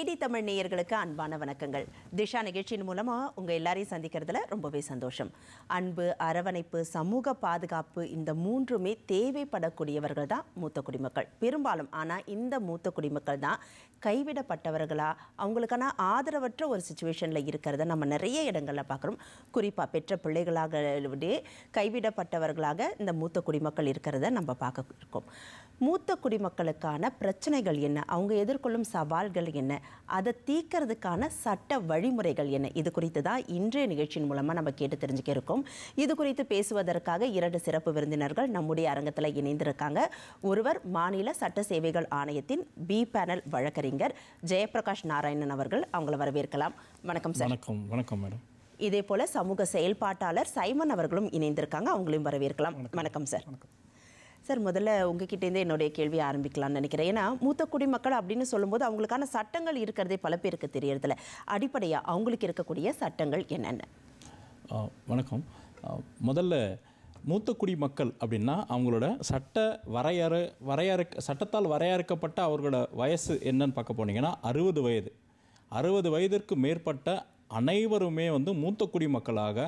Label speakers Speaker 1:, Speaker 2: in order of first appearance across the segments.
Speaker 1: DD Tamil நேயர்களுக்கு அன்பான வணக்கங்கள் திஷா நிகழ்ச்சியின் மூலமாக உங்கள் எல்லாரையும் சந்திக்கிறதுல ரொம்பவே சந்தோஷம் அன்பு அரவணைப்பு சமூக பாதுகாப்பு இந்த மூன்றுமே தேவைப்படக்கூடியவர்கள் தான் மூத்த குடிமக்கள் பெரும்பாலும் ஆனால் இந்த மூத்த குடிமக்கள் தான் கைவிடப்பட்டவர்களாக அவங்களுக்கான ஆதரவற்ற ஒரு சுச்சுவேஷனில் இருக்கிறத நம்ம நிறைய இடங்களில் பார்க்குறோம் குறிப்பாக பெற்ற பிள்ளைகளாக கைவிடப்பட்டவர்களாக இந்த மூத்த குடிமக்கள் இருக்கிறத நம்ம பார்க்க இருக்கோம் மூத்த குடிமக்களுக்கான பிரச்சனைகள் என்ன அவங்க எதிர்கொள்ளும் சவால்கள் என்ன அதை தீர்க்கறதுக்கான சட்ட வழிமுறைகள் என்ன இது குறித்து தான் இன்றைய நிகழ்ச்சியின் மூலமாக நம்ம கேட்டு தெரிஞ்சுக்க இருக்கோம் இது குறித்து பேசுவதற்காக இரண்டு சிறப்பு விருந்தினர்கள் நம்முடைய அரங்கத்தில் இணைந்திருக்காங்க ஒருவர் மாநில சட்ட சேவைகள் ஆணையத்தின் பி பேனல் வழக்கறிஞர் ஜெயபிரகாஷ் நாராயணன் அவர்கள் அவங்கள வரவேற்கலாம் வணக்கம் சார் வணக்கம் வணக்கம் மேடம் இதே போல சமூக செயல்பாட்டாளர் சைமன் அவர்களும் இணைந்திருக்காங்க அவங்களையும் வரவேற்கலாம் வணக்கம் சார் வணக்கம் சார் முதல்ல உங்ககிட்டேருந்து என்னுடைய கேள்வி ஆரம்பிக்கலாம்னு நினைக்கிறேன் ஏன்னா மூத்த குடிமக்கள் அப்படின்னு சொல்லும்போது அவங்களுக்கான சட்டங்கள் இருக்கிறதே பல பேருக்கு தெரியறதில்ல அடிப்படையாக அவங்களுக்கு இருக்கக்கூடிய சட்டங்கள் என்னென்ன
Speaker 2: வணக்கம் முதல்ல மூத்த குடிமக்கள் அப்படின்னா அவங்களோட சட்ட வரையறு வரையறு சட்டத்தால் வரையறுக்கப்பட்ட அவர்களோட வயசு என்னன்னு பார்க்க போனீங்கன்னா அறுபது வயது அறுபது வயதிற்கு மேற்பட்ட அனைவருமே வந்து மூத்த குடிமக்களாக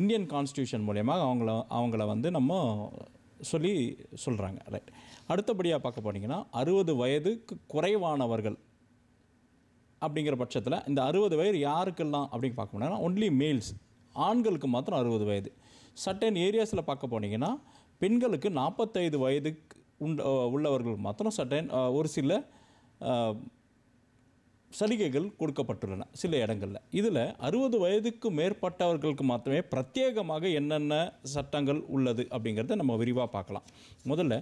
Speaker 2: இந்தியன் கான்ஸ்டியூஷன் மூலயமா அவங்கள அவங்கள வந்து நம்ம சொல்லி சொல்கிறாங்க ரைட் அடுத்தபடியாக பார்க்க போனீங்கன்னா அறுபது வயதுக்கு குறைவானவர்கள் அப்படிங்கிற பட்சத்தில் இந்த அறுபது வயது யாருக்கெல்லாம் அப்படின்னு பார்க்க போனீங்கன்னா ஒன்லி மேல்ஸ் ஆண்களுக்கு மாத்திரம் அறுபது வயது சட்டன் ஏரியாஸில் பார்க்க போனீங்கன்னா பெண்களுக்கு நாற்பத்தைது வயதுக்கு உண்ட உள்ளவர்கள் மாத்திரம் சட்டன் ஒரு சில சலுகைகள் கொடுக்கப்பட்டுள்ளன சில இடங்களில் இதில் அறுபது வயதுக்கு மேற்பட்டவர்களுக்கு மாத்திரமே பிரத்யேகமாக என்னென்ன சட்டங்கள் உள்ளது அப்படிங்கிறத நம்ம விரிவாக பார்க்கலாம் முதல்ல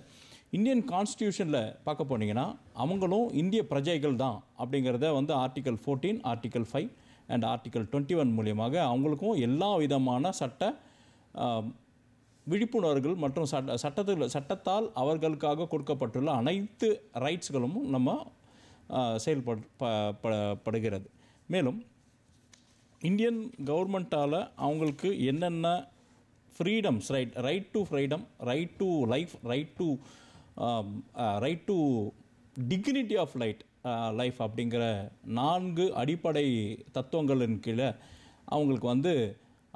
Speaker 2: இந்தியன் கான்ஸ்டியூஷனில் பார்க்க போனீங்கன்னா அவங்களும் இந்திய பிரஜைகள் தான் அப்படிங்கிறத வந்து article fourteen article five and article twenty one மூலியமாக அவங்களுக்கும் எல்லா விதமான சட்ட விழிப்புணர்வுகள் மற்றும் சட்ட சட்டத்தில் சட்டத்தால் அவர்களுக்காக கொடுக்கப்பட்டுள்ள அனைத்து ரைட்ஸ்களும் நம்ம செயல்படுகிறது மேலும் இந்தியன் கவர்மெண்ட்டால் அவங்களுக்கு என்னென்ன freedoms right right to freedom right to life right to right to dignity of light life அப்படிங்கிற நான்கு அடிப்படை தத்துவங்களின் கீழே அவங்களுக்கு வந்து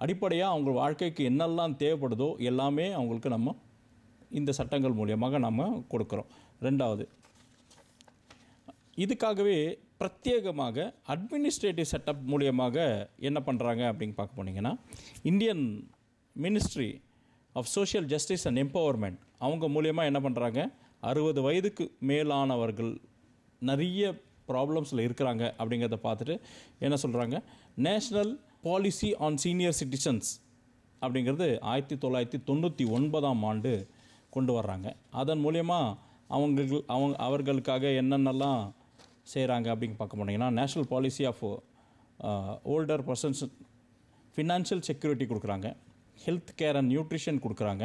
Speaker 2: அடிப்படையாக அவங்க வாழ்க்கைக்கு என்னெல்லாம் தேவைப்படுதோ எல்லாமே அவங்களுக்கு நம்ம இந்த சட்டங்கள் மூலியமாக நம்ம கொடுக்குறோம் ரெண்டாவது இதுக்காகவே பிரத்யேகமாக அட்மினிஸ்ட்ரேட்டிவ் செட்டப் மூலியமாக என்ன பண்ணுறாங்க அப்படின்னு பார்க்க போனீங்கன்னா Indian ministry of social justice and empowerment அவங்க மூலியமாக என்ன பண்ணுறாங்க அறுபது வயதுக்கு மேலானவர்கள் நிறைய ப்ராப்ளம்ஸில் இருக்கிறாங்க அப்படிங்கிறத பார்த்துட்டு என்ன சொல்கிறாங்க national policy on senior citizens அப்படிங்கிறது ஆயிரத்தி தொள்ளாயிரத்தி தொண்ணூற்றி ஒன்பதாம் ஆண்டு கொண்டு வர்றாங்க அதன் மூலயமா அவங்களுக்கு அவங்க அவர்களுக்காக என்னென்னலாம் செய்கிறாங்க அப்படின்னு பார்க்க போனீங்கன்னா national policy of older persons financial security கொடுக்குறாங்க ஹெல்த் கேர் அண்ட் நியூட்ரிஷன் கொடுக்குறாங்க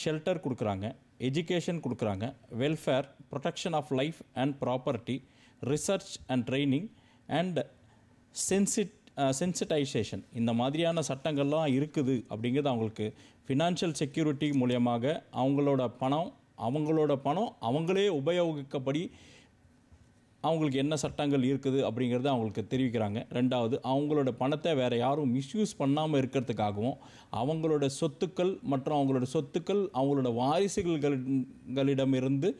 Speaker 2: ஷெல்டர் கொடுக்குறாங்க எஜுகேஷன் கொடுக்குறாங்க welfare protection of life and property research and training and சென்சிட் சென்சிட்டைசேஷன் இந்த மாதிரியான சட்டங்கள்லாம் இருக்குது அப்படிங்கிறது அவங்களுக்கு ஃபினான்ஷியல் செக்யூரிட்டி மூலியமாக அவங்களோட பணம் அவங்களோட பணம் அவங்களே உபயோகிக்கப்படி அவங்களுக்கு என்ன சட்டங்கள் இருக்குது அப்படிங்கிறத அவங்களுக்கு தெரிவிக்கிறாங்க ரெண்டாவது அவங்களோட பணத்தை வேறு யாரும் மிஸ்யூஸ் பண்ணாமல் இருக்கிறதுக்காகவும் அவங்களோட சொத்துக்கள் மற்றும் அவங்களோட சொத்துக்கள் அவங்களோட வாரிசுகளிடமிருந்து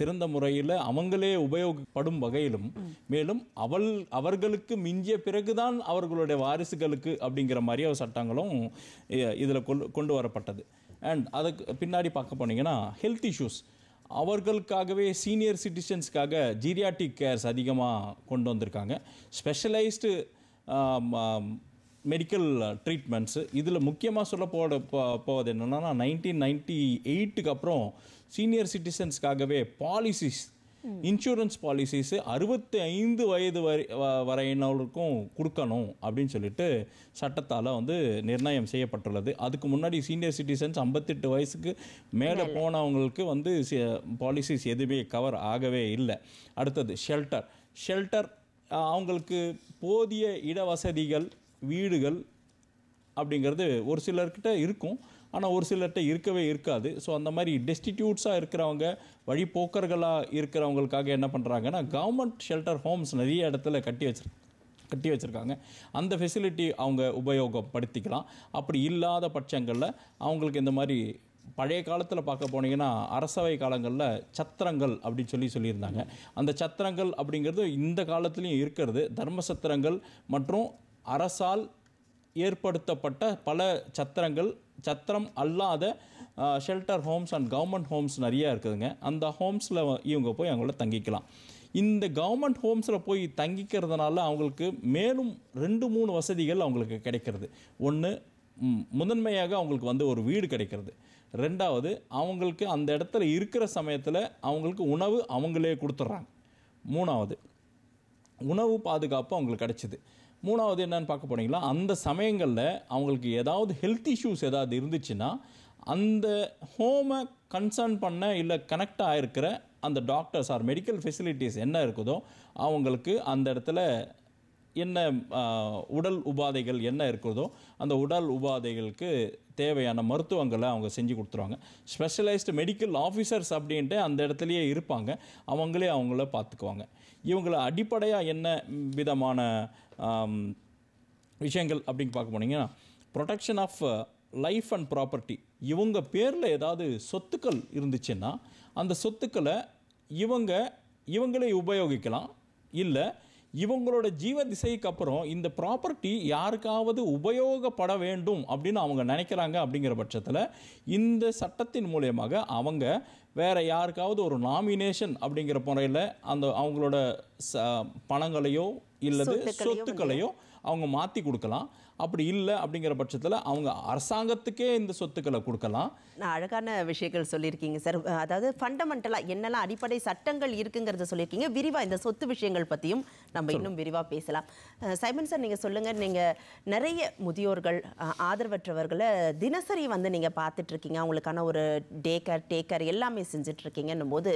Speaker 2: சிறந்த முறையில் அவங்களே உபயோகப்படும் வகையிலும் மேலும் அவள் அவர்களுக்கு மிஞ்சிய பிறகுதான் அவர்களுடைய வாரிசுகளுக்கு அப்படிங்கிற மரியாதை சட்டங்களும் இதில் கொண்டு வரப்பட்டது அண்ட் அதுக்கு பின்னாடி பார்க்க போனீங்கன்னா ஹெல்த் இஷ்யூஸ் அவர்களுக்காகவே சீனியர் சிட்டிசன்ஸ்க்காக ஜீரியாட்டிக் கேர்ஸ் அதிகமாக கொண்டு வந்திருக்காங்க ஸ்பெஷலைஸ்டு மெடிக்கல் ட்ரீட்மெண்ட்ஸு இதில் முக்கியமாக சொல்ல போட போவது என்னென்னா நைன்டீன் நைன்ட்டி எயிட்டுக்கு அப்புறம் சீனியர் சிட்டிசன்ஸ்க்காகவே பாலிசிஸ் இன்சூரன்ஸ் பாலிசிஸு அறுபத்தி ஐந்து வயது வரை வரையினவருக்கும் கொடுக்கணும் அப்படின்னு சொல்லிட்டு சட்டத்தால் வந்து நிர்ணயம் செய்யப்பட்டுள்ளது அதுக்கு முன்னாடி சீனியர் சிட்டிசன்ஸ் ஐம்பத்தெட்டு வயசுக்கு மேலே போனவங்களுக்கு வந்து பாலிசிஸ் எதுவுமே கவர் ஆகவே இல்லை அடுத்தது ஷெல்டர் ஷெல்டர் அவங்களுக்கு போதிய இடவசதிகள் வீடுகள் அப்படிங்கிறது ஒரு சிலர்கிட்ட இருக்கும் ஆனால் ஒரு சிலர்கிட்ட இருக்கவே இருக்காது ஸோ அந்த மாதிரி டெஸ்டிடியூட்ஸாக இருக்கிறவங்க வழிபோக்கர்களாக இருக்கிறவங்களுக்காக என்ன பண்ணுறாங்கன்னா கவர்மெண்ட் ஷெல்டர் ஹோம்ஸ் நிறைய இடத்துல கட்டி வச்சுருக்கு கட்டி வச்சுருக்காங்க அந்த ஃபெசிலிட்டி அவங்க உபயோகப்படுத்திக்கலாம் அப்படி இல்லாத பட்சங்களில் அவங்களுக்கு இந்த மாதிரி பழைய காலத்தில் பார்க்க போனீங்கன்னா அரசவை காலங்களில் சத்திரங்கள் அப்படின்னு சொல்லி சொல்லியிருந்தாங்க அந்த சத்திரங்கள் அப்படிங்கிறது இந்த காலத்துலேயும் இருக்கிறது தர்ம சத்திரங்கள் மற்றும் அரசால் ஏற்படுத்தப்பட்ட பல சத்திரங்கள் சத்திரம் அல்லாத shelter homes and government homes நிறையா இருக்குதுங்க அந்த ஹோம்ஸில் இவங்க போய் அவங்கள தங்கிக்கலாம் இந்த கவர்மெண்ட் ஹோம்ஸில் போய் தங்கிக்கிறதுனால அவங்களுக்கு மேலும் ரெண்டு மூணு வசதிகள் அவங்களுக்கு கிடைக்கிறது ஒன்று முதன்மையாக அவங்களுக்கு வந்து ஒரு வீடு கிடைக்கிறது ரெண்டாவது அவங்களுக்கு அந்த இடத்துல இருக்கிற சமயத்தில் அவங்களுக்கு உணவு அவங்களே கொடுத்துட்றாங்க மூணாவது உணவு பாதுகாப்பு அவங்களுக்கு கிடைச்சிது மூணாவது என்னன்னு பார்க்க போனீங்களா அந்த சமயங்களில் அவங்களுக்கு ஏதாவது ஹெல்த் இஷ்யூஸ் ஏதாவது இருந்துச்சுன்னா அந்த ஹோமை கன்சர்ன் பண்ண இல்லை கனெக்ட் ஆகிருக்கிற அந்த டாக்டர்ஸ் ஆர் மெடிக்கல் ஃபெசிலிட்டிஸ் என்ன இருக்குதோ அவங்களுக்கு அந்த இடத்துல என்ன உடல் உபாதைகள் என்ன இருக்கிறதோ அந்த உடல் உபாதைகளுக்கு தேவையான மருத்துவங்களை அவங்க செஞ்சு கொடுத்துருவாங்க ஸ்பெஷலைஸ்டு மெடிக்கல் ஆஃபீஸர்ஸ் அப்படின்ட்டு அந்த இடத்துலையே இருப்பாங்க அவங்களே அவங்கள பார்த்துக்குவாங்க இவங்களை அடிப்படையாக என்ன விதமான விஷயங்கள் அப்படின்னு பார்க்க போனீங்கன்னா protection of life and property இவங்க பேரில் ஏதாவது சொத்துக்கள் இருந்துச்சுன்னா அந்த சொத்துக்களை இவங்க இவங்களே உபயோகிக்கலாம் இல்லை இவங்களோட ஜீவ திசைக்கு அப்புறம் இந்த ப்ராப்பர்ட்டி யாருக்காவது உபயோகப்பட வேண்டும் அப்படின்னு அவங்க நினைக்கிறாங்க அப்படிங்கிற பட்சத்தில் இந்த சட்டத்தின் மூலயமாக அவங்க வேறு யாருக்காவது ஒரு நாமினேஷன் அப்படிங்கிற முறையில் அந்த அவங்களோட ச பணங்களையோ இல்லது சொத்துக்களையோ அவங்க மாற்றி கொடுக்கலாம் அப்படி இல்லை அப்படிங்கிற பட்சத்தில் அவங்க அரசாங்கத்துக்கே இந்த சொத்துக்களை கொடுக்கலாம்
Speaker 1: நான் அழகான விஷயங்கள் சொல்லியிருக்கீங்க சார் அதாவது ஃபண்டமெண்டலாக என்னெல்லாம் அடிப்படை சட்டங்கள் இருக்குங்கிறத சொல்லியிருக்கீங்க விரிவாக இந்த சொத்து விஷயங்கள் பற்றியும் நம்ம இன்னும் விரிவாக பேசலாம் சைமன் சார் நீங்கள் சொல்லுங்கள் நீங்கள் நிறைய முதியோர்கள் ஆதரவற்றவர்களை தினசரி வந்து நீங்கள் பார்த்துட்ருக்கீங்க அவங்களுக்கான ஒரு டேக்கர் டேக்கர் எல்லாமே செஞ்சிட்ருக்கீங்கன்னும் போது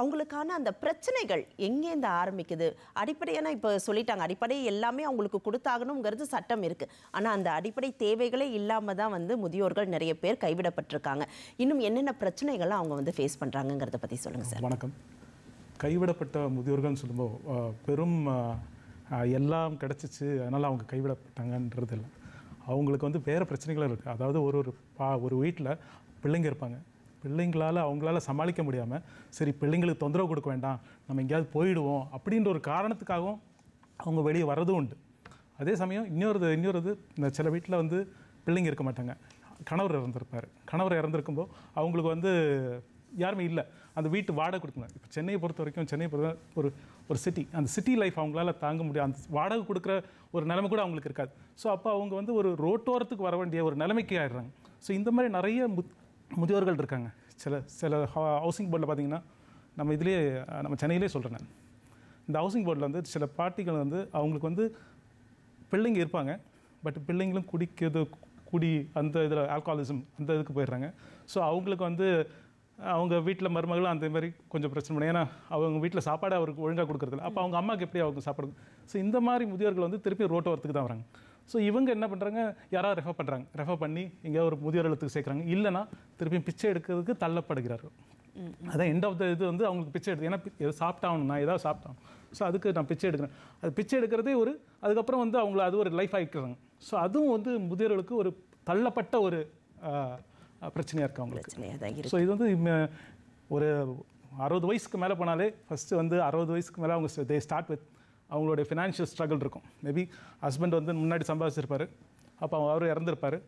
Speaker 1: அவங்களுக்கான அந்த பிரச்சனைகள் எங்கேருந்து ஆரம்பிக்குது அடிப்படையான இப்போ சொல்லிட்டாங்க அடிப்படை எல்லாமே அவங்களுக்கு கொடுத்தாகணுங்கிறது சட்டம் இருக்குது ஆனால் அந்த அடிப்படை தேவைகளே இல்லாமல் தான் வந்து முதியோர்கள் நிறைய பேர் கைவிடப்பட்டிருக்காங்க இன்னும் என்னென்ன பிரச்சனைகள்லாம் அவங்க வந்து ஃபேஸ் பண்ணுறாங்கங்கிறத பற்றி சொல்லுங்கள் சார் வணக்கம்
Speaker 3: கைவிடப்பட்ட முதியோர்கள்னு சொல்லும்போது பெரும் எல்லாம் கிடச்சிச்சு அதனால் அவங்க கைவிடப்பட்டாங்கன்றது இல்லை அவங்களுக்கு வந்து வேறு பிரச்சனைகளும் இருக்குது அதாவது ஒரு ஒரு பா ஒரு வீட்டில் பிள்ளைங்க இருப்பாங்க பிள்ளைங்களால் அவங்களால சமாளிக்க முடியாமல் சரி பிள்ளைங்களுக்கு தொந்தரவு கொடுக்க வேண்டாம் நம்ம எங்கேயாவது போயிடுவோம் அப்படின்ற ஒரு காரணத்துக்காகவும் அவங்க வெளியே வர்றதும் உண்டு அதே சமயம் இன்னொரு இன்னொரு சில வீட்டில் வந்து பிள்ளைங்க இருக்க மாட்டாங்க கணவர் இறந்துருப்பார் கணவர் இறந்துருக்கும்போது அவங்களுக்கு வந்து யாருமே இல்லை அந்த வீட்டு வாடகை கொடுக்கணும் இப்போ சென்னையை பொறுத்த வரைக்கும் சென்னை பொறுத்த ஒரு ஒரு சிட்டி அந்த சிட்டி லைஃப் அவங்களால தாங்க முடியும் அந்த வாடகை கொடுக்குற ஒரு நிலைமை கூட அவங்களுக்கு இருக்காது ஸோ அப்போ அவங்க வந்து ஒரு ரோட்டோரத்துக்கு வர வேண்டிய ஒரு நிலைமைக்கு ஆயிடுறாங்க ஸோ இந்த மாதிரி நிறைய முத் முதியோர்கள் இருக்காங்க சில சில ஹவுசிங் போர்டில் பார்த்திங்கன்னா நம்ம இதுலேயே நம்ம சென்னையிலே சொல்கிறேன் நான் இந்த ஹவுசிங் போர்டில் வந்து சில பார்ட்டிகள் வந்து அவங்களுக்கு வந்து பிள்ளைங்க இருப்பாங்க பட் பிள்ளைங்களும் குடிக்கிறது குடி அந்த இதில் ஆல்கஹாலிசம் அந்த இதுக்கு போயிடுறாங்க ஸோ அவங்களுக்கு வந்து அவங்க வீட்டில் மருமகளும் அந்த மாதிரி கொஞ்சம் பிரச்சனை பண்ணி ஏன்னா அவங்க வீட்டில் சாப்பாடு அவருக்கு ஒழுங்காக கொடுக்குறதில்ல அப்போ அவங்க அம்மாவுக்கு எப்படி அவங்க சாப்பாடு ஸோ இந்த மாதிரி முதியோர்கள் வந்து திருப்பி ரோட்டோரத்துக்கு தான் வராங்க ஸோ இவங்க என்ன பண்ணுறாங்க யாராவது ரெஃபர் பண்ணுறாங்க ரெஃபர் பண்ணி எங்கேயாவது ஒரு முதியோர் இல்லத்துக்கு சேர்க்குறாங்க இல்லைனா திருப்பியும் பிச்சை எடுக்கிறதுக்கு தள்ளப்படுகிறார்கள் அதான் எண்ட் ஆஃப் த இது வந்து அவங்களுக்கு பிச்சை எடுத்து ஏன்னா சாப்பிட்டாகணும் நான் ஏதாவது சாப்பிட்டாகணும் ஸோ அதுக்கு நான் பிச்சை எடுக்கிறேன் அது பிச்சை எடுக்கிறதே ஒரு அதுக்கப்புறம் வந்து அவங்கள அது ஒரு லைஃப் ஆகிக்கிறாங்க ஸோ அதுவும் வந்து முதியோர்களுக்கு ஒரு தள்ளப்பட்ட ஒரு பிரச்சனையாக இருக்குது அவங்களுக்கு ஸோ இது வந்து ஒரு அறுபது வயசுக்கு மேலே போனாலே ஃபஸ்ட்டு வந்து அறுபது வயசுக்கு மேலே அவங்க தே ஸ்டார்ட் வித் அவங்களுடைய ஃபினான்ஷியல் ஸ்ட்ரகிள் இருக்கும் மேபி ஹஸ்பண்ட் வந்து முன்னாடி சம்பாதிச்சிருப்பார் அப்போ அவர் இறந்துருப்பார்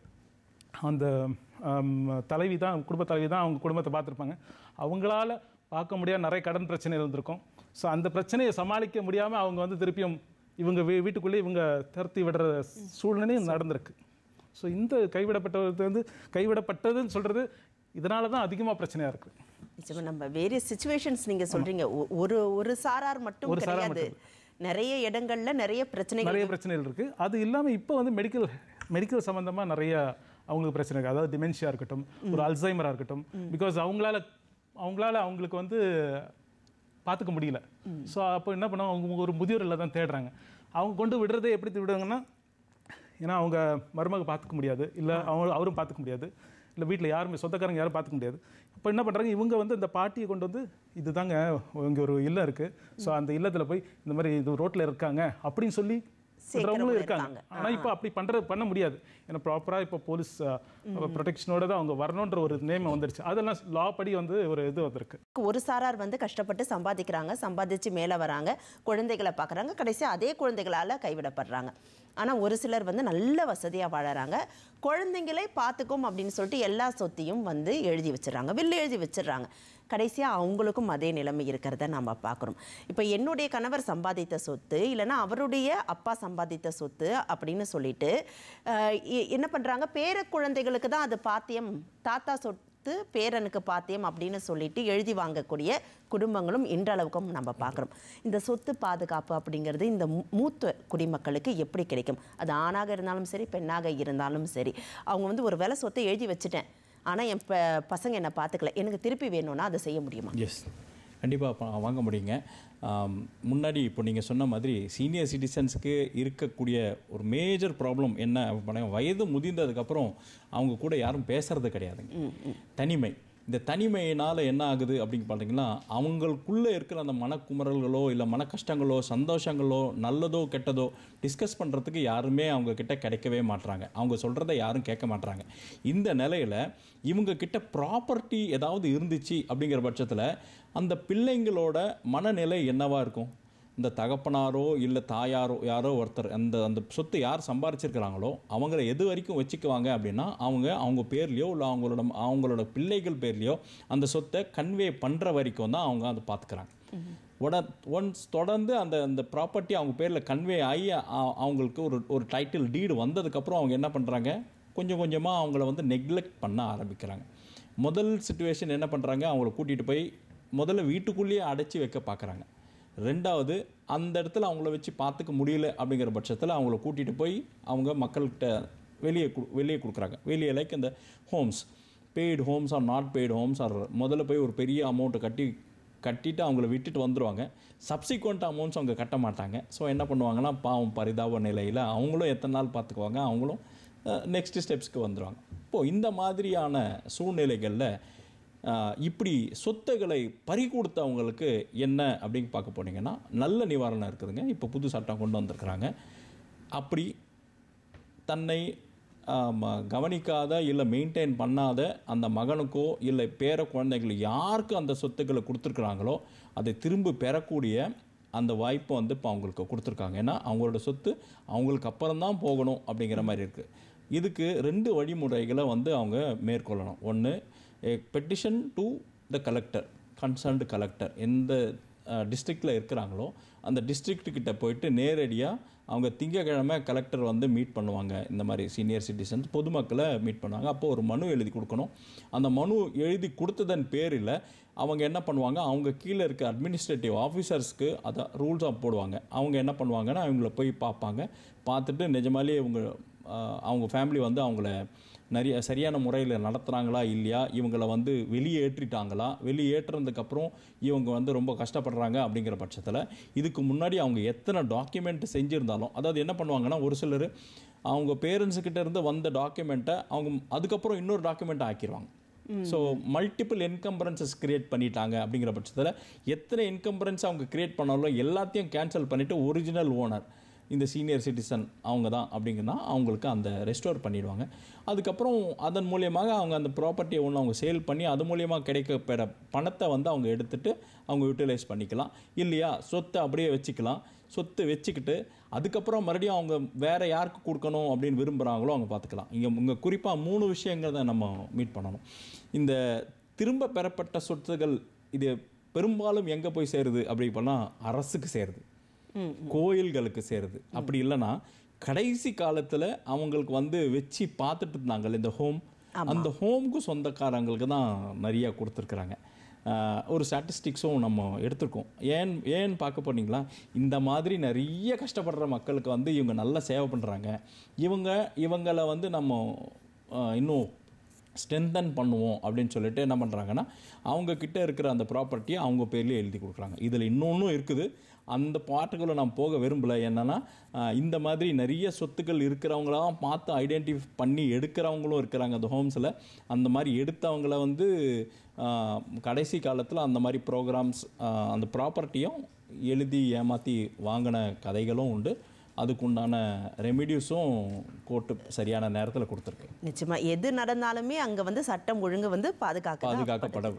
Speaker 3: அந்த தலைவி தான் குடும்ப தலைவி தான் அவங்க குடும்பத்தை பார்த்துருப்பாங்க அவங்களால பார்க்க முடியாத நிறைய கடன் பிரச்சனை இருந்திருக்கும் ஸோ அந்த பிரச்சனையை சமாளிக்க முடியாமல் அவங்க வந்து திருப்பியும் இவங்க வீ வீட்டுக்குள்ளே இவங்க திறத்தி விடுற சூழ்நிலையும் நடந்திருக்கு ஸோ இந்த கைவிடப்பட்டது வந்து கைவிடப்பட்டதுன்னு சொல்கிறது இதனால தான் அதிகமாக
Speaker 1: பிரச்சனையாக இருக்குது நம்ம வேரியஸ் சுச்சுவேஷன்ஸ் நீங்கள் சொல்கிறீங்க ஒரு ஒரு சாரார் மட்டும் கிடையாது நிறைய இடங்களில் நிறைய பிரச்சனைகள் நிறைய
Speaker 3: பிரச்சனைகள் இருக்குது அது இல்லாமல் இப்போ வந்து மெடிக்கல் மெடிக்கல் சம்மந்தமாக நிறைய அவங்களுக்கு பிரச்சனை இருக்குது அதாவது டிமென்ஷியா இருக்கட்டும் ஒரு அல்சைமராக இருக்கட்டும் பிகாஸ் அவங்களால அவங்களால அவங்களுக்கு வந்து பார்த்துக்க முடியல ஸோ அப்போ என்ன பண்ணுவாங்க அவங்க ஒரு முதியோரில் தான் தேடுறாங்க அவங்க கொண்டு விடுறதே எப்படி விடுவாங்கன்னா ஏன்னா அவங்க மருமக பார்த்துக்க முடியாது இல்லை அவங்க அவரும் பார்த்துக்க முடியாது இல்லை வீட்டில் யாருமே சொந்தக்காரங்க யாரும் பார்த்துக்க முடியாது இப்போ என்ன பண்ணுறாங்க இவங்க வந்து இந்த பாட்டியை கொண்டு வந்து இது தாங்க இங்கே ஒரு இல்லம் இருக்குது ஸோ அந்த இல்லத்தில் போய் இந்த மாதிரி இது ரோட்டில் இருக்காங்க அப்படின்னு சொல்லி சேர்க்கிறவங்களும் இருக்காங்க ஆனால் இப்போ அப்படி பண்ணுறது பண்ண முடியாது ஏன்னா ப்ராப்பராக இப்போ போலீஸ் ப்ரொடெக்ஷனோட தான் அவங்க வரணுன்ற ஒரு நேம் வந்துருச்சு அதெல்லாம் லா படி வந்து ஒரு இது வந்திருக்கு
Speaker 1: ஒரு சாரார் வந்து கஷ்டப்பட்டு சம்பாதிக்கிறாங்க சம்பாதிச்சு மேலே வராங்க குழந்தைகளை பார்க்குறாங்க கடைசி அதே குழந்தைகளால் கைவிடப்படுறாங்க ஆனால் ஒரு சிலர் வந்து நல்ல வசதியாக வாழறாங்க குழந்தைங்களே பார்த்துக்கும் அப்படின்னு சொல்லிட்டு எல்லா சொத்தையும் வந்து எழுதி வச்சிடறாங்க வில்லு எழுதி வச்சிடறாங்க கடைசியாக அவங்களுக்கும் அதே நிலைமை இருக்கிறத நம்ம பார்க்குறோம் இப்போ என்னுடைய கணவர் சம்பாதித்த சொத்து இல்லைனா அவருடைய அப்பா சம்பாதித்த சொத்து அப்படின்னு சொல்லிட்டு என்ன பண்ணுறாங்க பேர குழந்தைகளுக்கு தான் அது பாத்தியம் தாத்தா சொத்து பேரனுக்கு பாத்தியம் அப்படின்னு சொல்லிட்டு எழுதி வாங்கக்கூடிய குடும்பங்களும் இன்றளவுக்கும் நம்ம பார்க்குறோம் இந்த சொத்து பாதுகாப்பு அப்படிங்கிறது இந்த மூத்த குடிமக்களுக்கு எப்படி கிடைக்கும் அது ஆணாக இருந்தாலும் சரி பெண்ணாக இருந்தாலும் சரி அவங்க வந்து ஒரு வேலை சொத்தை எழுதி வச்சுட்டேன் ஆனால் என் ப பசங்க என்னை பார்த்துக்கல எனக்கு திருப்பி வேணும்னா அதை செய்ய முடியுமா
Speaker 2: எஸ் கண்டிப்பாக வாங்க முடியுங்க முன்னாடி இப்போ நீங்கள் சொன்ன மாதிரி சீனியர் சிட்டிசன்ஸுக்கு இருக்கக்கூடிய ஒரு மேஜர் ப்ராப்ளம் என்ன வயது முதிர்ந்ததுக்கப்புறம் அவங்க கூட யாரும் பேசுறது கிடையாதுங்க தனிமை இந்த தனிமையினால் என்ன ஆகுது அப்படின்னு பார்த்தீங்கன்னா அவங்களுக்குள்ளே இருக்கிற அந்த மனக்குமரல்களோ இல்லை மன கஷ்டங்களோ சந்தோஷங்களோ நல்லதோ கெட்டதோ டிஸ்கஸ் பண்ணுறதுக்கு யாருமே அவங்கக்கிட்ட கிடைக்கவே மாட்டுறாங்க அவங்க சொல்கிறத யாரும் கேட்க மாட்டுறாங்க இந்த நிலையில் இவங்கக்கிட்ட ப்ராப்பர்ட்டி ஏதாவது இருந்துச்சு அப்படிங்கிற பட்சத்தில் அந்த பிள்ளைங்களோட மனநிலை என்னவாக இருக்கும் இந்த தகப்பனாரோ இல்லை தாயாரோ யாரோ ஒருத்தர் அந்த அந்த சொத்து யார் சம்பாரிச்சிருக்கிறாங்களோ அவங்கள எது வரைக்கும் வச்சுக்குவாங்க அப்படின்னா அவங்க அவங்க பேர்லேயோ இல்லை அவங்களோட அவங்களோட பிள்ளைகள் பேர்லேயோ அந்த சொத்தை கன்வே பண்ணுற வரைக்கும் தான் அவங்க அதை பார்த்துக்கிறாங்க உட ஒன்ஸ் தொடர்ந்து அந்த அந்த ப்ராப்பர்ட்டி அவங்க பேரில் கன்வே ஆகி அவங்களுக்கு ஒரு ஒரு டைட்டில் டீடு வந்ததுக்கப்புறம் அவங்க என்ன பண்ணுறாங்க கொஞ்சம் கொஞ்சமாக அவங்கள வந்து நெக்லெக்ட் பண்ண ஆரம்பிக்கிறாங்க முதல் சுச்சுவேஷன் என்ன பண்ணுறாங்க அவங்கள கூட்டிகிட்டு போய் முதல்ல வீட்டுக்குள்ளேயே அடைச்சி வைக்க பார்க்குறாங்க ரெண்டாவது அந்த இடத்துல அவங்கள வச்சு பார்த்துக்க முடியல அப்படிங்கிற பட்சத்தில் அவங்கள கூட்டிகிட்டு போய் அவங்க மக்கள்கிட்ட வெளியே கொடு வெளியே கொடுக்குறாங்க வெளியே லைக் இந்த homes paid homes or not paid homes or முதல்ல போய் ஒரு பெரிய அமௌண்ட்டை கட்டி கட்டிட்டு அவங்கள விட்டுட்டு வந்துடுவாங்க சப்சிக்வெண்ட் அமௌண்ட்ஸ் அவங்க கட்ட மாட்டாங்க ஸோ என்ன பண்ணுவாங்கன்னா பாவம் பரிதாப நிலையில் அவங்களும் எத்தனை நாள் பார்த்துக்குவாங்க அவங்களும் நெக்ஸ்ட் ஸ்டெப்ஸ்க்கு வந்துடுவாங்க இப்போது இந்த மாதிரியான சூழ்நிலைகளில் இப்படி சொத்துக்களை பறிகொடுத்தவங்களுக்கு என்ன அப்படின்னு பார்க்க போனீங்கன்னா நல்ல நிவாரணம் இருக்குதுங்க இப்போ புது சட்டம் கொண்டு வந்திருக்கிறாங்க அப்படி தன்னை கவனிக்காத இல்லை மெயின்டைன் பண்ணாத அந்த மகனுக்கோ இல்லை பேர குழந்தைகள் யாருக்கு அந்த சொத்துக்களை கொடுத்துருக்குறாங்களோ அதை திரும்ப பெறக்கூடிய அந்த வாய்ப்பை வந்து இப்போ அவங்களுக்கு கொடுத்துருக்காங்க ஏன்னா அவங்களோட சொத்து அவங்களுக்கு அப்புறம்தான் போகணும் அப்படிங்கிற மாதிரி இருக்குது இதுக்கு ரெண்டு வழிமுறைகளை வந்து அவங்க மேற்கொள்ளணும் ஒன்று a petition to the collector concerned collector எந்த டிஸ்ட்ரிக்டில் இருக்கிறாங்களோ அந்த டிஸ்ட்ரிக்ட்டுக்கிட்ட போயிட்டு நேரடியாக அவங்க திங்கக்கிழமை கலெக்டர் வந்து மீட் பண்ணுவாங்க இந்த மாதிரி சீனியர் சிட்டிசன்ஸ் பொதுமக்களை மீட் பண்ணுவாங்க அப்போது ஒரு மனு எழுதி கொடுக்கணும் அந்த மனு எழுதி கொடுத்ததன் பேரில் அவங்க என்ன பண்ணுவாங்க அவங்க கீழே இருக்க அட்மினிஸ்ட்ரேட்டிவ் ஆஃபீஸர்ஸ்க்கு அதை ரூல்ஸாக போடுவாங்க அவங்க என்ன பண்ணுவாங்கன்னா அவங்கள போய் பார்ப்பாங்க பார்த்துட்டு நிஜமாலே இவங்க அவங்க ஃபேமிலி வந்து அவங்கள நிறைய சரியான முறையில் நடத்துகிறாங்களா இல்லையா இவங்களை வந்து வெளியேற்றிட்டாங்களா வெளியேற்றுறதுக்கப்புறம் இவங்க வந்து ரொம்ப கஷ்டப்படுறாங்க அப்படிங்கிற பட்சத்தில் இதுக்கு முன்னாடி அவங்க எத்தனை டாக்குமெண்ட் செஞ்சுருந்தாலும் அதாவது என்ன பண்ணுவாங்கன்னா ஒரு சிலர் அவங்க பேரண்ட்ஸுக்கிட்ட இருந்து வந்த டாக்குமெண்ட்டை அவங்க அதுக்கப்புறம் இன்னொரு டாக்குமெண்ட்டை ஆக்கிடுவாங்க ஸோ மல்டிபிள் என்கம்பரன்சஸ் கிரியேட் பண்ணிட்டாங்க அப்படிங்கிற பட்சத்தில் எத்தனை என்கம்பரன்ஸ் அவங்க கிரியேட் பண்ணாலும் எல்லாத்தையும் கேன்சல் பண்ணிவிட்டு ஒரிஜினல் ஓனர் இந்த சீனியர் சிட்டிசன் அவங்க தான் அப்படிங்கன்னா அவங்களுக்கு அந்த ரெஸ்டோர் பண்ணிடுவாங்க அதுக்கப்புறம் அதன் மூலியமாக அவங்க அந்த ப்ராப்பர்ட்டியை ஒன்று அவங்க சேல் பண்ணி அது மூலியமாக கிடைக்கப்பெற பணத்தை வந்து அவங்க எடுத்துகிட்டு அவங்க யூட்டிலைஸ் பண்ணிக்கலாம் இல்லையா சொத்தை அப்படியே வச்சுக்கலாம் சொத்து வச்சுக்கிட்டு அதுக்கப்புறம் மறுபடியும் அவங்க வேறு யாருக்கு கொடுக்கணும் அப்படின்னு விரும்புகிறாங்களோ அவங்க பார்த்துக்கலாம் இங்கே இங்கே குறிப்பாக மூணு விஷயங்கள் தான் நம்ம மீட் பண்ணணும் இந்த திரும்ப பெறப்பட்ட சொத்துகள் இது பெரும்பாலும் எங்கே போய் சேருது அப்படி பண்ணால் அரசுக்கு சேருது கோயில்களுக்கு சேருது அப்படி இல்லைன்னா கடைசி காலத்தில் அவங்களுக்கு வந்து வச்சு பார்த்துட்டு இருந்தாங்க இந்த ஹோம் அந்த ஹோமுக்கு சொந்தக்காரங்களுக்கு தான் நிறையா கொடுத்துருக்குறாங்க ஒரு ஸ்டாட்டிஸ்டிக்ஸும் நம்ம எடுத்துருக்கோம் ஏன் ஏன் பார்க்க போனீங்களா இந்த மாதிரி நிறைய கஷ்டப்படுற மக்களுக்கு வந்து இவங்க நல்லா சேவை பண்ணுறாங்க இவங்க இவங்களை வந்து நம்ம இன்னும் ஸ்ட்ரென்தன் பண்ணுவோம் அப்படின்னு சொல்லிட்டு என்ன பண்ணுறாங்கன்னா அவங்கக்கிட்ட இருக்கிற அந்த ப்ராப்பர்ட்டியை அவங்க பேர்லேயே எழுதி கொடுக்குறாங்க இதில் இன்னொன்றும் இருக்குது அந்த பாட்டுக்குள்ளே நான் போக விரும்பலை என்னென்னா இந்த மாதிரி நிறைய சொத்துக்கள் இருக்கிறவங்களாம் பார்த்து ஐடென்டிஃபை பண்ணி எடுக்கிறவங்களும் இருக்கிறாங்க அந்த ஹோம்ஸில் அந்த மாதிரி எடுத்தவங்கள வந்து கடைசி காலத்தில் அந்த மாதிரி ப்ரோக்ராம்ஸ் அந்த ப்ராப்பர்ட்டியும் எழுதி ஏமாற்றி வாங்கின கதைகளும் உண்டு அதுக்குண்டான ரெமிடியூஸும் கோர்ட்டு சரியான நேரத்தில் கொடுத்துருக்கு
Speaker 1: நிச்சயமாக எது நடந்தாலுமே அங்கே வந்து சட்டம் ஒழுங்கு வந்து பாதுகாக்க பாதுகாக்கப்பட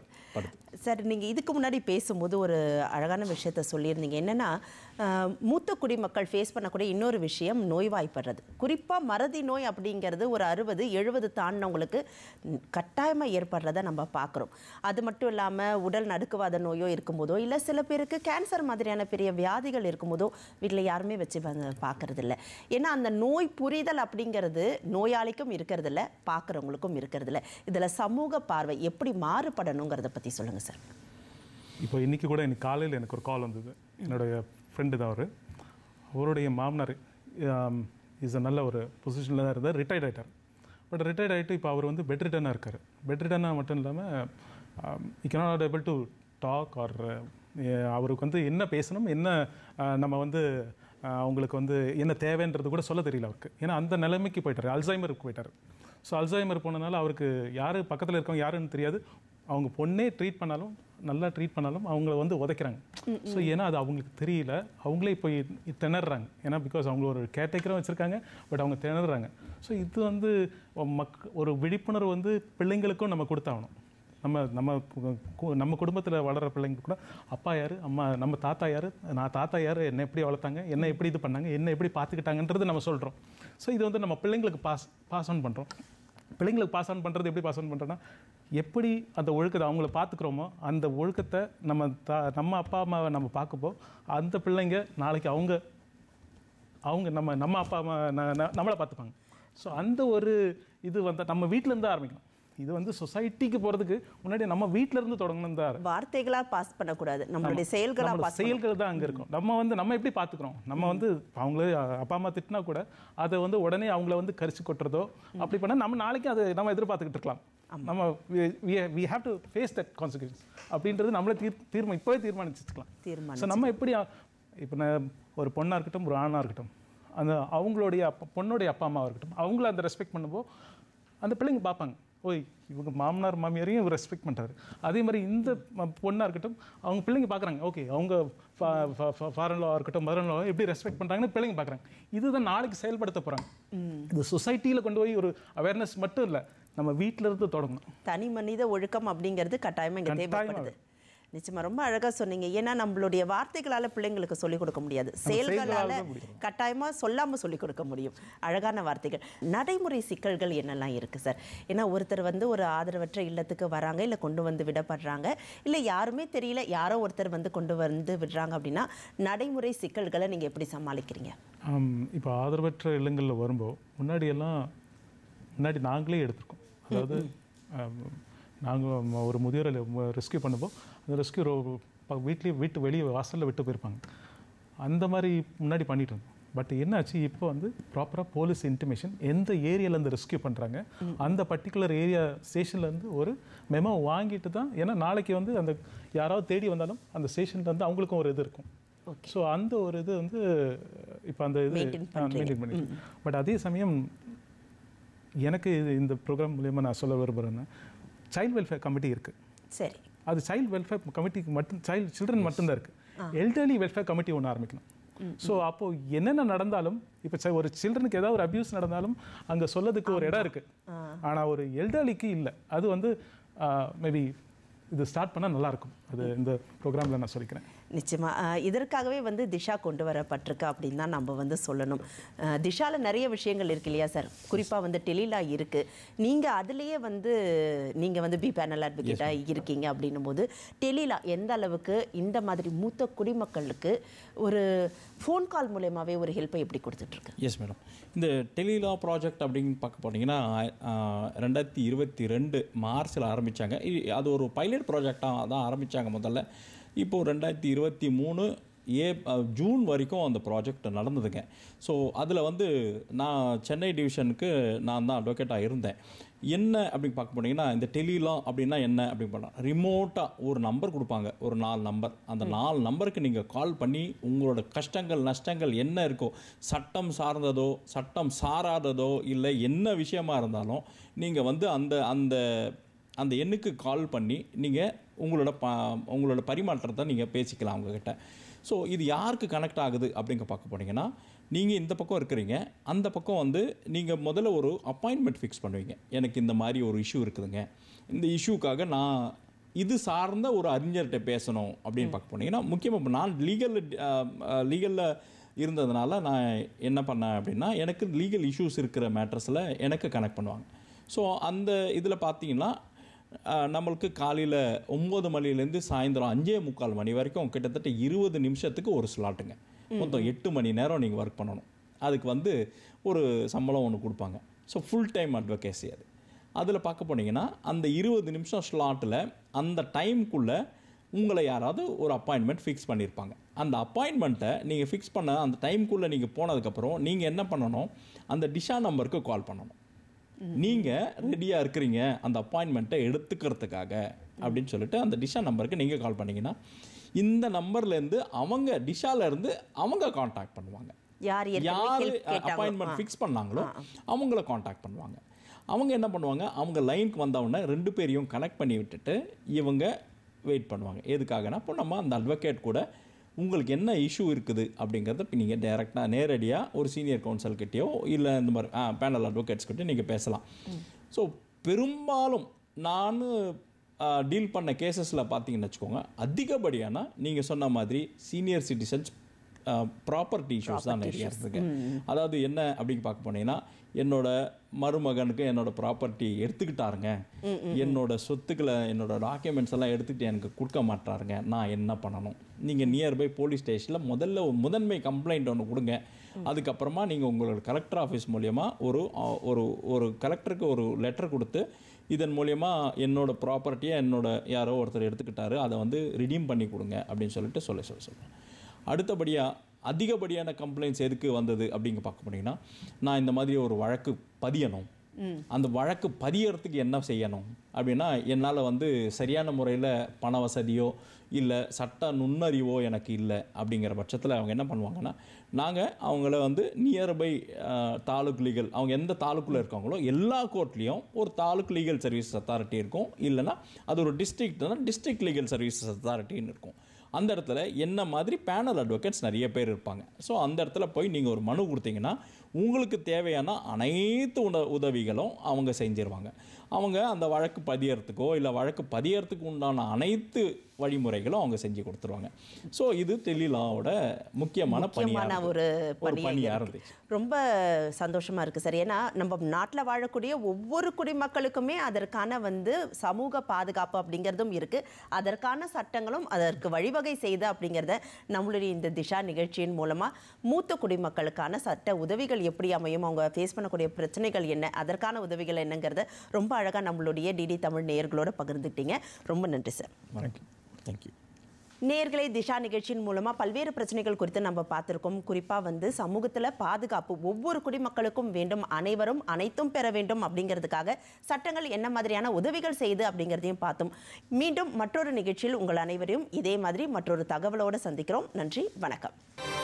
Speaker 1: சார் நீங்கள் இதுக்கு முன்னாடி பேசும்போது ஒரு அழகான விஷயத்த சொல்லியிருந்தீங்க என்னென்னா மூத்த குடிமக்கள் ஃபேஸ் பண்ணக்கூடிய இன்னொரு விஷயம் நோய்வாய்ப்படுறது குறிப்பாக மறதி நோய் அப்படிங்கிறது ஒரு அறுபது எழுபது தாண்டினவங்களுக்கு கட்டாயமாக ஏற்படுறத நம்ம பார்க்குறோம் அது மட்டும் இல்லாமல் உடல் நடுக்குவாத நோயோ இருக்கும்போதோ இல்லை சில பேருக்கு கேன்சர் மாதிரியான பெரிய வியாதிகள் இருக்கும்போதோ வீட்டில் யாருமே வச்சு பார்க்கறது இல்லை ஏன்னா அந்த நோய் புரிதல் அப்படிங்கிறது நோயாளிக்கும் இருக்கிறது இல்லை பார்க்குறவங்களுக்கும் இருக்கிறது இல்லை இதில் சமூக பார்வை எப்படி மாறுபடணுங்கிறத பற்றி சொல்லுங்கள் சார்
Speaker 3: இப்போ இன்றைக்கி கூட எனக்கு காலையில் எனக்கு ஒரு கால் வந்தது என்னுடைய ஃப்ரெண்டு தான் அவர் அவருடைய மாமனார் இஸ் நல்ல ஒரு பொசிஷனில் தான் இருந்தார் ரிட்டையர்ட் ஆகிட்டார் பட் ரிட்டையர்ட் ஆகிட்டு இப்போ அவர் வந்து பெட் இருக்கார் பெட் மட்டும் இல்லாமல் he not able to talk or அவருக்கு வந்து என்ன பேசணும் என்ன நம்ம வந்து அவங்களுக்கு வந்து என்ன தேவைன்றது கூட சொல்ல தெரியல அவருக்கு ஏன்னா அந்த நிலைமைக்கு போயிட்டார் அல்சைமருக்கு போயிட்டார் ஸோ அல்சைமர் போனதுனால அவருக்கு யார் பக்கத்தில் இருக்கவங்க யாருன்னு தெரியாது அவங்க பொண்ணே ட்ரீட் பண்ணாலும் நல்லா ட்ரீட் பண்ணாலும் அவங்கள வந்து உதைக்கிறாங்க ஸோ ஏன்னா அது அவங்களுக்கு தெரியல அவங்களே போய் திணறாங்க ஏன்னா பிகாஸ் அவங்க ஒரு கேட்டேக்கரும் வச்சுருக்காங்க பட் அவங்க திணறாங்க ஸோ இது வந்து மக் ஒரு விழிப்புணர்வு வந்து பிள்ளைங்களுக்கும் நம்ம கொடுத்தாகணும் நம்ம நம்ம நம்ம குடும்பத்தில் வளர்கிற பிள்ளைங்க கூட அப்பா யார் அம்மா நம்ம தாத்தா யார் நான் தாத்தா யார் என்ன எப்படி வளர்த்தாங்க என்ன எப்படி இது பண்ணாங்க என்ன எப்படி பார்த்துக்கிட்டாங்கன்றது நம்ம சொல்கிறோம் ஸோ இது வந்து நம்ம பிள்ளைங்களுக்கு பாஸ் பாஸ் ஆன் பண்ணுறோம் பிள்ளைங்களுக்கு பாஸ் ஆன் பண்ணுறது எப்படி பாஸ் ஆன் பண்ணுறோன்னா எப்படி அந்த ஒழுக்கத்தை அவங்கள பார்த்துக்குறோமோ அந்த ஒழுக்கத்தை நம்ம த நம்ம அப்பா அம்மாவை நம்ம பார்க்கப்போ அந்த பிள்ளைங்க நாளைக்கு அவங்க அவங்க நம்ம நம்ம அப்பா அம்மா நம்மளை பார்த்துப்பாங்க ஸோ அந்த ஒரு இது வந்து நம்ம வீட்டிலேருந்து ஆரம்பிக்கணும் இது வந்து சொசைட்டிக்கு போகிறதுக்கு முன்னாடி நம்ம இருந்து தொடங்கணும் தான்
Speaker 1: வார்த்தைகளாக பாஸ் பண்ணக்கூடாது நம்மளுடைய செயல்களா செயல்கள்
Speaker 3: தான் அங்கே இருக்கும் நம்ம வந்து நம்ம எப்படி பாத்துக்கிறோம் நம்ம வந்து அவங்கள அப்பா அம்மா திட்டினா கூட அதை வந்து உடனே அவங்கள வந்து கரிச்சு கொட்டுறதோ அப்படி பண்ணால் நம்ம நாளைக்கு அதை நம்ம எதிர்பார்த்துக்கிட்டு இருக்கலாம் நம்ம we have to face that consequence அப்படின்றது நம்மளே தீர் தீர்மானம் இப்போவே தீர்மானிச்சுக்கலாம்
Speaker 1: தீர்மானம் ஸோ நம்ம
Speaker 3: எப்படி இப்போ நான் ஒரு பொண்ணாக இருக்கட்டும் ஒரு ஆணாக இருக்கட்டும் அந்த அவங்களுடைய பொண்ணுடைய அப்பா அம்மாவாக இருக்கட்டும் அவங்கள அந்த ரெஸ்பெக்ட் பண்ணும்போது அந்த பிள்ளைங்க பார்ப்பாங்க ஓய் இவங்க மாமனார் மாமியாரையும் இவர் ரெஸ்பெக்ட் பண்ணுறாரு அதே மாதிரி இந்த பொண்ணாக இருக்கட்டும் அவங்க பிள்ளைங்க பார்க்குறாங்க ஓகே அவங்க ஃபாரின்லாவாக இருக்கட்டும் மதரன்லாவாக எப்படி ரெஸ்பெக்ட் பண்ணுறாங்கன்னு பிள்ளைங்க பார்க்குறாங்க இதுதான் நாளைக்கு செயல்படுத்த போகிறாங்க இந்த சொசைட்டியில் கொண்டு போய் ஒரு அவேர்னஸ் மட்டும் இல்லை நம்ம வீட்டில்
Speaker 1: இருந்து தொடங்கணும் தனி மனித ஒழுக்கம் அப்படிங்கிறது கட்டாயமாக இங்கே தேவைப்படுது நிச்சயமாக ரொம்ப அழகாக சொன்னீங்க ஏன்னா நம்மளுடைய வார்த்தைகளால் பிள்ளைங்களுக்கு சொல்லிக் கொடுக்க முடியாது செயல்களால் கட்டாயமாக சொல்லாமல் சொல்லிக் கொடுக்க முடியும் அழகான வார்த்தைகள் நடைமுறை சிக்கல்கள் என்னெல்லாம் இருக்குது சார் ஏன்னா ஒருத்தர் வந்து ஒரு ஆதரவற்ற இல்லத்துக்கு வராங்க இல்லை கொண்டு வந்து விடப்படுறாங்க இல்லை யாருமே தெரியல யாரோ ஒருத்தர் வந்து கொண்டு வந்து விடுறாங்க அப்படின்னா நடைமுறை சிக்கல்களை நீங்கள் எப்படி சமாளிக்கிறீங்க
Speaker 3: இப்போ ஆதரவற்ற இல்லங்களில் வரும்போது முன்னாடியெல்லாம் முன்னாடி நாங்களே எடுத்திருக்கோம் அதாவது நாங்கள் ஒரு முதியோரை ரெஸ்கியூ பண்ணும்போது இந்த ரெஸ்கியூ ரோ வீட்லேயே வீட்டு வெளியே வாசலில் விட்டு போயிருப்பாங்க அந்த மாதிரி முன்னாடி பண்ணிட்டு இருந்தோம் பட் என்னாச்சு இப்போ வந்து ப்ராப்பராக போலீஸ் இன்டிமேஷன் எந்த ஏரியாவிலேருந்து ரெஸ்கியூ பண்ணுறாங்க அந்த பர்டிகுலர் ஏரியா ஸ்டேஷன்லேருந்து ஒரு மெமோ வாங்கிட்டு தான் ஏன்னா நாளைக்கு வந்து அந்த யாராவது தேடி வந்தாலும் அந்த ஸ்டேஷன்லேருந்து அவங்களுக்கும் ஒரு இது இருக்கும் ஸோ அந்த ஒரு இது வந்து இப்போ அந்த இது மெயின்டைன் பண்ணி பட் அதே சமயம் எனக்கு இது இந்த ப்ரோக்ராம் மூலயமா நான் சொல்ல விரும்புகிறேன்னா சைல்டு வெல்ஃபேர் கமிட்டி இருக்குது சரி அது சைல்டு வெல்ஃபேர் கமிட்டிக்கு மட்டும் சைல்டு சில்ட்ரன் மட்டும்தான் இருக்குது எல்டர்லி வெல்ஃபேர் கமிட்டி ஒன்று ஆரம்பிக்கணும் ஸோ அப்போ என்னென்ன நடந்தாலும் இப்போ ஒரு சில்ட்ரனுக்கு ஏதாவது ஒரு அப்யூஸ் நடந்தாலும் அங்கே சொல்லதுக்கு ஒரு இடம் இருக்குது ஆனால் ஒரு எல்டர்லிக்கு இல்லை அது வந்து மேபி இது ஸ்டார்ட் பண்ணால் நல்லாயிருக்கும் அது இந்த ப்ரோக்ராமில் நான் சொல்லிக்கிறேன்
Speaker 1: நிச்சயமாக இதற்காகவே வந்து திஷா கொண்டு வரப்பட்டிருக்கா அப்படின்னு தான் நம்ம வந்து சொல்லணும் திஷாவில் நிறைய விஷயங்கள் இருக்கு இல்லையா சார் குறிப்பாக வந்து டெலிலா இருக்குது நீங்கள் அதுலேயே வந்து நீங்கள் வந்து பி பேனல் அட்வொகேட்டாக இருக்கீங்க அப்படின்னும் போது டெலிலா எந்த அளவுக்கு இந்த மாதிரி மூத்த குடிமக்களுக்கு ஒரு ஃபோன் கால் மூலயமாவே ஒரு ஹெல்ப்பை எப்படி கொடுத்துட்ருக்கு
Speaker 2: எஸ் மேடம் இந்த டெலிலா ப்ராஜெக்ட் அப்படின்னு பார்க்க போனீங்கன்னா ரெண்டாயிரத்தி இருபத்தி ரெண்டு மார்ச்சில் ஆரம்பித்தாங்க அது ஒரு பைலட் ப்ராஜெக்டாக தான் ஆரம்பித்தாங்க முதல்ல இப்போது ரெண்டாயிரத்தி இருபத்தி மூணு ஏ ஜூன் வரைக்கும் அந்த ப்ராஜெக்ட் நடந்ததுங்க ஸோ அதில் வந்து நான் சென்னை டிவிஷனுக்கு நான் தான் அட்வொகேட்டாக இருந்தேன் என்ன அப்படின்னு பார்க்க போனீங்கன்னா இந்த டெலிலாம் அப்படின்னா என்ன அப்படின்னு பண்ண ரிமோட்டாக ஒரு நம்பர் கொடுப்பாங்க ஒரு நாலு நம்பர் அந்த நாலு நம்பருக்கு நீங்கள் கால் பண்ணி உங்களோட கஷ்டங்கள் நஷ்டங்கள் என்ன இருக்கோ சட்டம் சார்ந்ததோ சட்டம் சாராததோ இல்லை என்ன விஷயமா இருந்தாலும் நீங்கள் வந்து அந்த அந்த அந்த எண்ணுக்கு கால் பண்ணி நீங்கள் உங்களோட பா உங்களோட பரிமாற்றத்தை நீங்கள் பேசிக்கலாம் அவங்கக்கிட்ட ஸோ இது யாருக்கு கனெக்ட் ஆகுது அப்படிங்க பார்க்க போனீங்கன்னா நீங்கள் இந்த பக்கம் இருக்கிறீங்க அந்த பக்கம் வந்து நீங்கள் முதல்ல ஒரு அப்பாயின்மெண்ட் ஃபிக்ஸ் பண்ணுவீங்க எனக்கு இந்த மாதிரி ஒரு இஷ்யூ இருக்குதுங்க இந்த இஷ்யூக்காக நான் இது சார்ந்த ஒரு அறிஞர்கிட்ட பேசணும் அப்படின்னு பார்க்க போனீங்கன்னா முக்கியமாக இப்போ நான் லீகல் லீகலில் இருந்ததுனால நான் என்ன பண்ணேன் அப்படின்னா எனக்கு லீகல் இஷ்யூஸ் இருக்கிற மேட்ரஸில் எனக்கு கனெக்ட் பண்ணுவாங்க ஸோ அந்த இதில் பார்த்தீங்கன்னா நம்மளுக்கு காலையில் ஒம்பது மணிலேருந்து சாயந்தரம் அஞ்சே முக்கால் மணி வரைக்கும் கிட்டத்தட்ட இருபது நிமிஷத்துக்கு ஒரு ஸ்லாட்டுங்க மொத்தம் எட்டு மணி நேரம் நீங்கள் ஒர்க் பண்ணணும் அதுக்கு வந்து ஒரு சம்பளம் ஒன்று கொடுப்பாங்க ஸோ ஃபுல் டைம் அட்வொகேசி அது அதில் பார்க்க போனீங்கன்னா அந்த இருபது நிமிஷம் ஸ்லாட்டில் அந்த டைமுக்குள்ளே உங்களை யாராவது ஒரு அப்பாயின்மெண்ட் ஃபிக்ஸ் பண்ணியிருப்பாங்க அந்த அப்பாயின்மெண்ட்டை நீங்கள் ஃபிக்ஸ் பண்ண அந்த டைமுக்குள்ளே நீங்கள் போனதுக்கப்புறம் நீங்கள் என்ன பண்ணணும் அந்த டிஷா நம்பருக்கு கால் பண்ணணும் நீங்கள் ரெடியாக இருக்கிறீங்க அந்த அப்பாயின்மெண்ட்டை எடுத்துக்கிறதுக்காக அப்படின்னு சொல்லிட்டு அந்த டிஷா நம்பருக்கு நீங்கள் கால் பண்ணீங்கன்னா இந்த நம்பர்லேருந்து அவங்க டிஷாலேருந்து அவங்க காண்டாக்ட் பண்ணுவாங்க
Speaker 1: யார் அப்பாயின்மெண்ட் ஃபிக்ஸ் பண்ணாங்களோ
Speaker 2: அவங்கள காண்டாக்ட் பண்ணுவாங்க அவங்க என்ன பண்ணுவாங்க அவங்க லைனுக்கு வந்தவுடனே ரெண்டு பேரையும் கனெக்ட் பண்ணி விட்டுட்டு இவங்க வெயிட் பண்ணுவாங்க எதுக்காகனா இப்போ நம்ம அந்த அட்வொகேட் கூட உங்களுக்கு என்ன இஷ்யூ இருக்குது அப்படிங்கிறத இப்போ நீங்கள் டேரெக்டாக நேரடியாக ஒரு சீனியர் கவுன்சில் கிட்டேயோ இல்லை இந்த மாதிரி பேனல் கிட்டே நீங்கள் பேசலாம் ஸோ பெரும்பாலும் நான் டீல் பண்ண கேசஸில் பார்த்தீங்கன்னு வச்சுக்கோங்க அதிகப்படியான நீங்கள் சொன்ன மாதிரி சீனியர் சிட்டிசன்ஸ் ப்ராப்பர்ட்டி இஷ்யூஸ் தான் நிறைய இருக்குது அதாவது என்ன அப்படின்னு பார்க்க போனீங்கன்னா என்னோட மருமகனுக்கு என்னோட ப்ராப்பர்ட்டி எடுத்துக்கிட்டாருங்க என்னோட சொத்துக்களை என்னோட டாக்குமெண்ட்ஸ் எல்லாம் எடுத்துக்கிட்டு எனக்கு கொடுக்க மாட்டாருங்க நான் என்ன பண்ணணும் நீங்கள் நியர்பை போலீஸ் ஸ்டேஷனில் முதல்ல முதன்மை கம்ப்ளைண்ட் ஒன்று கொடுங்க அதுக்கப்புறமா நீங்கள் உங்களோட கலெக்டர் ஆஃபீஸ் மூலயமா ஒரு ஒரு ஒரு கலெக்டருக்கு ஒரு லெட்டர் கொடுத்து இதன் மூலயமா என்னோடய ப்ராப்பர்ட்டியை என்னோட யாரோ ஒருத்தர் எடுத்துக்கிட்டாரு அதை வந்து ரிடீம் பண்ணி கொடுங்க அப்படின்னு சொல்லிட்டு சொல்ல சொல்ல சொல்லுங்கள் அடுத்தபடியாக அதிகப்படியான கம்ப்ளைண்ட்ஸ் எதுக்கு வந்தது அப்படிங்க பார்க்க போனீங்கன்னா நான் இந்த மாதிரி ஒரு வழக்கு பதியணும் அந்த வழக்கு பதியறதுக்கு என்ன செய்யணும் அப்படின்னா என்னால் வந்து சரியான முறையில் பண வசதியோ இல்லை சட்ட நுண்ணறிவோ எனக்கு இல்லை அப்படிங்கிற பட்சத்தில் அவங்க என்ன பண்ணுவாங்கன்னா நாங்கள் அவங்கள வந்து நியர்பை தாலுக் லீகல் அவங்க எந்த தாலுக்கில் இருக்காங்களோ எல்லா கோர்ட்லேயும் ஒரு தாலுக் லீகல் சர்வீசஸ் அத்தாரிட்டி இருக்கும் இல்லைனா அது ஒரு டிஸ்ட்ரிக்ட்னா டிஸ்ட்ரிக்ட் லீகல் சர்வீசஸ் அத்தாரிட்டின்னு இருக்கும் அந்த இடத்துல என்ன மாதிரி பேனல் அட்வொகேட்ஸ் நிறைய பேர் இருப்பாங்க ஸோ அந்த இடத்துல போய் நீங்கள் ஒரு மனு கொடுத்தீங்கன்னா உங்களுக்கு தேவையான அனைத்து உண உதவிகளும் அவங்க செஞ்சிருவாங்க அவங்க அந்த வழக்கு பதியறதுக்கோ இல்லை வழக்கு பதியறதுக்கு உண்டான அனைத்து வழிமுறைகளும் அவங்க செஞ்சு கொடுத்துருவாங்க ஸோ இது தெளிலாவோட முக்கியமான பணியான ஒரு பணியாக
Speaker 1: இருந்துச்சு ரொம்ப சந்தோஷமாக இருக்குது சார் ஏன்னா நம்ம நாட்டில் வாழக்கூடிய ஒவ்வொரு குடிமக்களுக்குமே அதற்கான வந்து சமூக பாதுகாப்பு அப்படிங்கிறதும் இருக்குது அதற்கான சட்டங்களும் அதற்கு வழிவகை செய்து அப்படிங்கிறத நம்மளுடைய இந்த திஷா நிகழ்ச்சியின் மூலமாக மூத்த குடிமக்களுக்கான சட்ட உதவிகள் எப்படி அமையும் அவங்க ஃபேஸ் பண்ணக்கூடிய பிரச்சனைகள் என்ன அதற்கான உதவிகள் என்னங்கிறத ரொம்ப அழகாக நம்மளுடைய டிடி தமிழ் நேயர்களோட பகிர்ந்துட்டீங்க ரொம்ப நன்றி சார் தேங்க்யூ நேர்களை திஷா நிகழ்ச்சியின் மூலமாக பல்வேறு பிரச்சனைகள் குறித்து நம்ம பார்த்துருக்கோம் குறிப்பாக வந்து சமூகத்தில் பாதுகாப்பு ஒவ்வொரு குடிமக்களுக்கும் வேண்டும் அனைவரும் அனைத்தும் பெற வேண்டும் அப்படிங்கிறதுக்காக சட்டங்கள் என்ன மாதிரியான உதவிகள் செய்து அப்படிங்கிறதையும் பார்த்தோம் மீண்டும் மற்றொரு நிகழ்ச்சியில் உங்கள் அனைவரையும் இதே மாதிரி மற்றொரு தகவலோடு சந்திக்கிறோம் நன்றி வணக்கம்